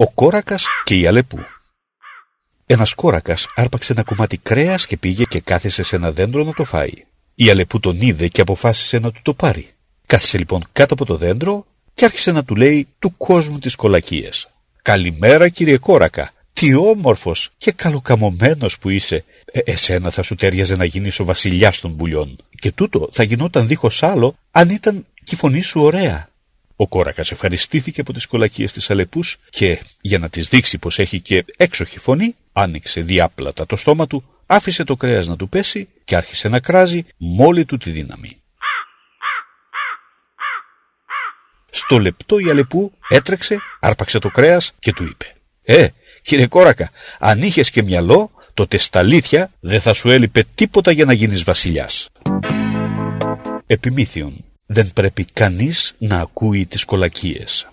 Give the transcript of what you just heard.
Ο κόρακας και η Αλεπού. Ένας κόρακας άρπαξε ένα κομμάτι κρέας και πήγε και κάθισε σε ένα δέντρο να το φάει. Η Αλεπού τον είδε και αποφάσισε να του το πάρει. Κάθισε λοιπόν κάτω από το δέντρο και άρχισε να του λέει του κόσμου τις κολακίες. «Καλημέρα κύριε κόρακα, τι όμορφος και καλοκαμωμένος που είσαι. Ε, εσένα θα σου τέριαζε να γίνεις ο βασιλιάς των πουλιών. Και τούτο θα γινόταν δίχως άλλο αν ήταν και η φωνή σου ωραία. Ο κόρακας ευχαριστήθηκε από τις κολακίες της Αλεπούς και, για να της δείξει πως έχει και έξοχη φωνή, άνοιξε διάπλατα το στόμα του, άφησε το κρέας να του πέσει και άρχισε να κράζει μόλι του τη δύναμη. Στο λεπτό η Αλεπού έτρεξε, άρπαξε το κρέας και του είπε «Ε, κύριε Κόρακα, αν είχες και μυαλό, τότε στα αλήθεια δεν θα σου έλειπε τίποτα για να γίνεις Βασιλιάς. Επιμήθειον δεν πρέπει κανείς να ακούει τις κολακίες.